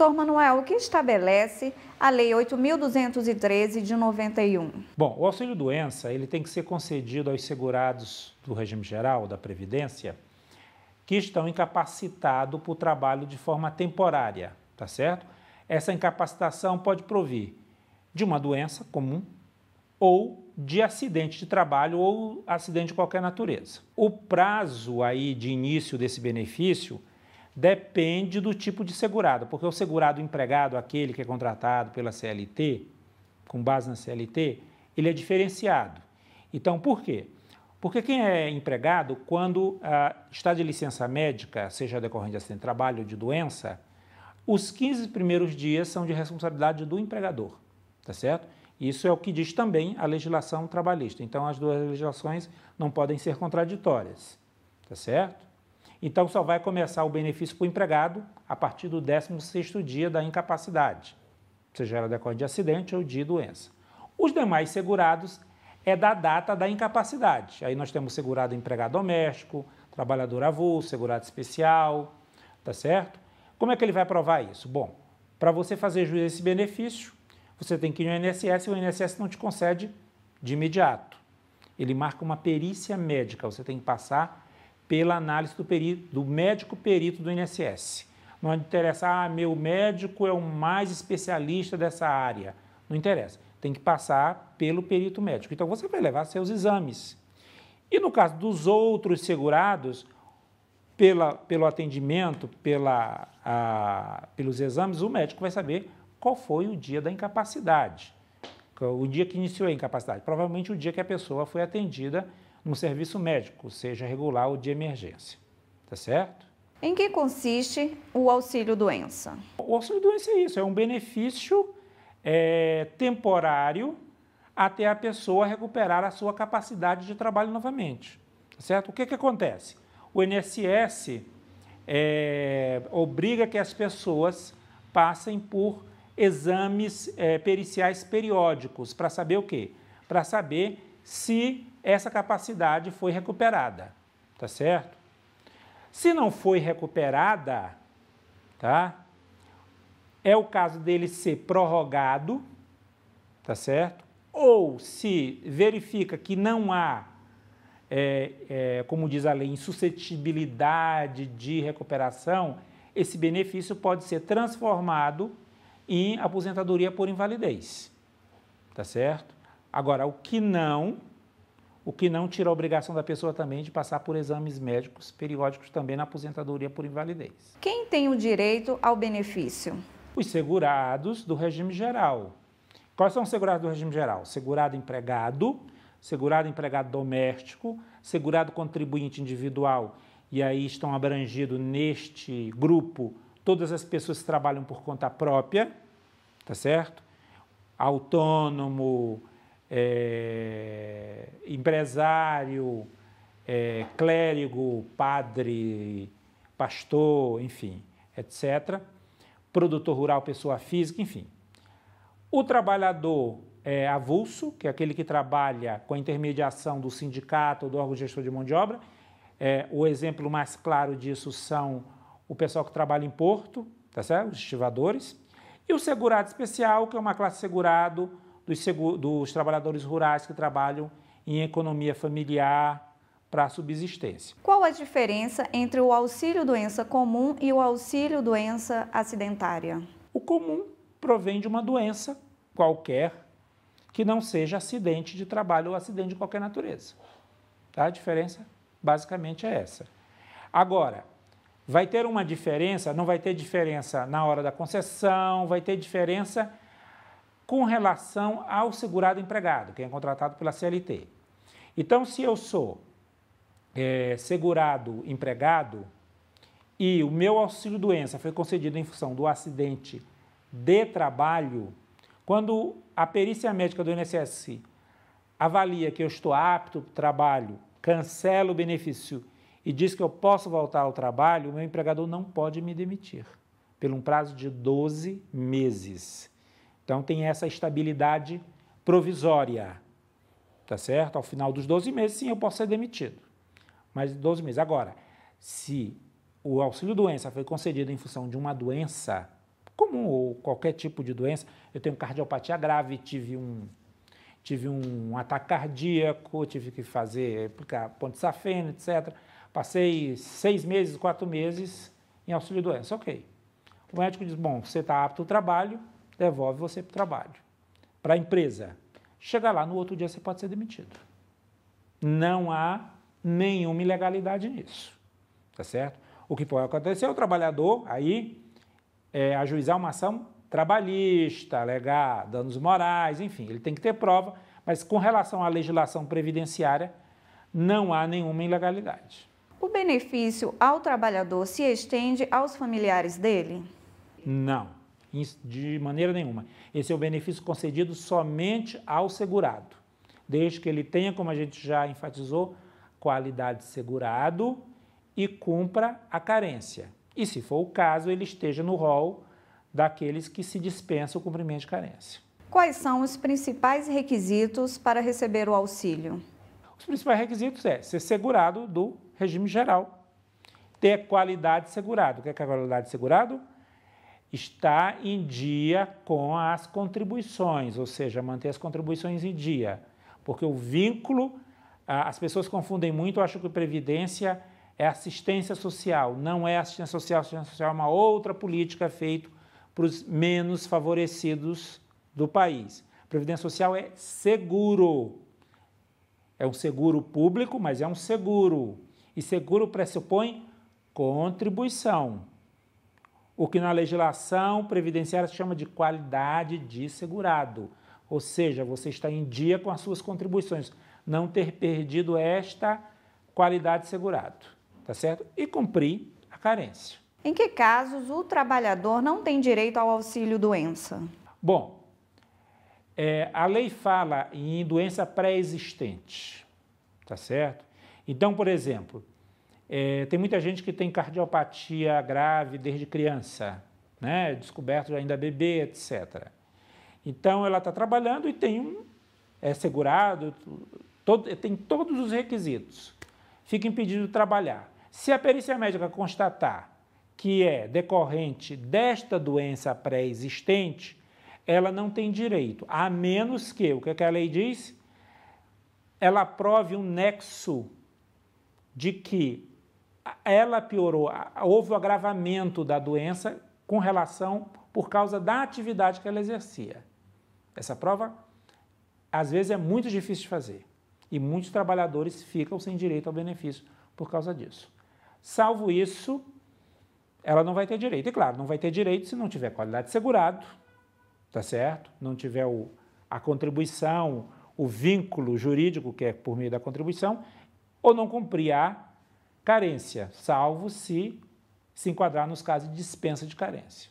Doutor Manuel, o que estabelece a Lei 8.213 de 91? Bom, o auxílio-doença ele tem que ser concedido aos segurados do regime geral, da Previdência, que estão incapacitados para o trabalho de forma temporária, tá certo? Essa incapacitação pode provir de uma doença comum ou de acidente de trabalho ou acidente de qualquer natureza. O prazo aí de início desse benefício Depende do tipo de segurado, porque o segurado empregado, aquele que é contratado pela CLT, com base na CLT, ele é diferenciado. Então, por quê? Porque quem é empregado, quando ah, está de licença médica, seja decorrente de acidente de trabalho ou de doença, os 15 primeiros dias são de responsabilidade do empregador, tá certo? Isso é o que diz também a legislação trabalhista. Então, as duas legislações não podem ser contraditórias, tá certo? Então, só vai começar o benefício para o empregado a partir do 16º dia da incapacidade, seja ela decorre de acidente ou de doença. Os demais segurados é da data da incapacidade. Aí nós temos segurado empregado doméstico, trabalhador avulso, segurado especial, tá certo? Como é que ele vai provar isso? Bom, para você fazer juízo desse benefício, você tem que ir no INSS e o INSS não te concede de imediato. Ele marca uma perícia médica, você tem que passar pela análise do, perito, do médico perito do INSS. Não interessa, ah, meu médico é o mais especialista dessa área. Não interessa. Tem que passar pelo perito médico. Então você vai levar seus exames. E no caso dos outros segurados, pela, pelo atendimento, pela, a, pelos exames, o médico vai saber qual foi o dia da incapacidade. O dia que iniciou a incapacidade. Provavelmente o dia que a pessoa foi atendida no serviço médico, seja regular ou de emergência. Tá certo? Em que consiste o auxílio doença? O auxílio doença é isso, é um benefício é, temporário até a pessoa recuperar a sua capacidade de trabalho novamente. Tá certo? O que, que acontece? O INSS é, obriga que as pessoas passem por exames é, periciais periódicos para saber o quê? Para saber se essa capacidade foi recuperada, tá certo? Se não foi recuperada, tá? É o caso dele ser prorrogado, tá certo? Ou se verifica que não há, é, é, como diz a lei, insuscetibilidade de recuperação, esse benefício pode ser transformado em aposentadoria por invalidez, tá certo? Agora, o que não, o que não tira a obrigação da pessoa também de passar por exames médicos periódicos também na aposentadoria por invalidez. Quem tem o direito ao benefício? Os segurados do regime geral. Quais são os segurados do regime geral? Segurado empregado, segurado empregado doméstico, segurado contribuinte individual. E aí estão abrangidos neste grupo todas as pessoas que trabalham por conta própria, tá certo? Autônomo, é, empresário, é, clérigo, padre, pastor, enfim, etc. Produtor rural, pessoa física, enfim. O trabalhador é, avulso, que é aquele que trabalha com a intermediação do sindicato ou do órgão gestor de mão de obra. É, o exemplo mais claro disso são o pessoal que trabalha em porto, tá certo? os estivadores. E o segurado especial, que é uma classe segurado dos, dos trabalhadores rurais que trabalham em economia familiar para a subsistência. Qual a diferença entre o auxílio doença comum e o auxílio doença acidentária? O comum provém de uma doença qualquer que não seja acidente de trabalho ou acidente de qualquer natureza. Tá? A diferença basicamente é essa. Agora, vai ter uma diferença, não vai ter diferença na hora da concessão, vai ter diferença com relação ao segurado empregado, quem é contratado pela CLT. Então, se eu sou é, segurado empregado e o meu auxílio doença foi concedido em função do acidente de trabalho, quando a perícia médica do INSS avalia que eu estou apto para o trabalho, cancela o benefício e diz que eu posso voltar ao trabalho, o meu empregador não pode me demitir pelo um prazo de 12 meses. Então tem essa estabilidade provisória, tá certo? Ao final dos 12 meses, sim, eu posso ser demitido. Mas 12 meses. Agora, se o auxílio-doença foi concedido em função de uma doença comum ou qualquer tipo de doença, eu tenho cardiopatia grave, tive um, tive um ataque cardíaco, tive que fazer aplicar ponte safena, etc. Passei seis meses, quatro meses em auxílio-doença. Ok. O médico diz: bom, você está apto ao trabalho, devolve você para o trabalho, para a empresa. Chega lá, no outro dia você pode ser demitido. Não há nenhuma ilegalidade nisso, tá certo? O que pode acontecer é o trabalhador aí é, ajuizar uma ação trabalhista, alegar danos morais, enfim, ele tem que ter prova, mas com relação à legislação previdenciária, não há nenhuma ilegalidade. O benefício ao trabalhador se estende aos familiares dele? Não de maneira nenhuma. Esse é o benefício concedido somente ao segurado, desde que ele tenha, como a gente já enfatizou, qualidade segurado e cumpra a carência. E se for o caso, ele esteja no rol daqueles que se dispensam o cumprimento de carência. Quais são os principais requisitos para receber o auxílio? Os principais requisitos é ser segurado do regime geral, ter qualidade segurado. O que é, é qualidade segurado? está em dia com as contribuições, ou seja, manter as contribuições em dia. Porque o vínculo, as pessoas confundem muito, acham que previdência é assistência social. Não é assistência social, assistência social é uma outra política feita para os menos favorecidos do país. Previdência social é seguro. É um seguro público, mas é um seguro. E seguro pressupõe contribuição o que na legislação previdenciária se chama de qualidade de segurado, ou seja, você está em dia com as suas contribuições, não ter perdido esta qualidade de segurado, tá certo? E cumprir a carência. Em que casos o trabalhador não tem direito ao auxílio doença? Bom, é, a lei fala em doença pré-existente, tá certo? Então, por exemplo, é, tem muita gente que tem cardiopatia grave desde criança, né? descoberto ainda bebê, etc. Então, ela está trabalhando e tem um é, segurado, todo, tem todos os requisitos. Fica impedido de trabalhar. Se a perícia médica constatar que é decorrente desta doença pré-existente, ela não tem direito, a menos que, o que, é que a lei diz? Ela prove um nexo de que ela piorou, houve o agravamento da doença com relação por causa da atividade que ela exercia. Essa prova, às vezes, é muito difícil de fazer e muitos trabalhadores ficam sem direito ao benefício por causa disso. Salvo isso, ela não vai ter direito. E claro, não vai ter direito se não tiver qualidade de segurado, tá certo? Não tiver o, a contribuição, o vínculo jurídico que é por meio da contribuição, ou não cumprir a carência, salvo se se enquadrar nos casos de dispensa de carência.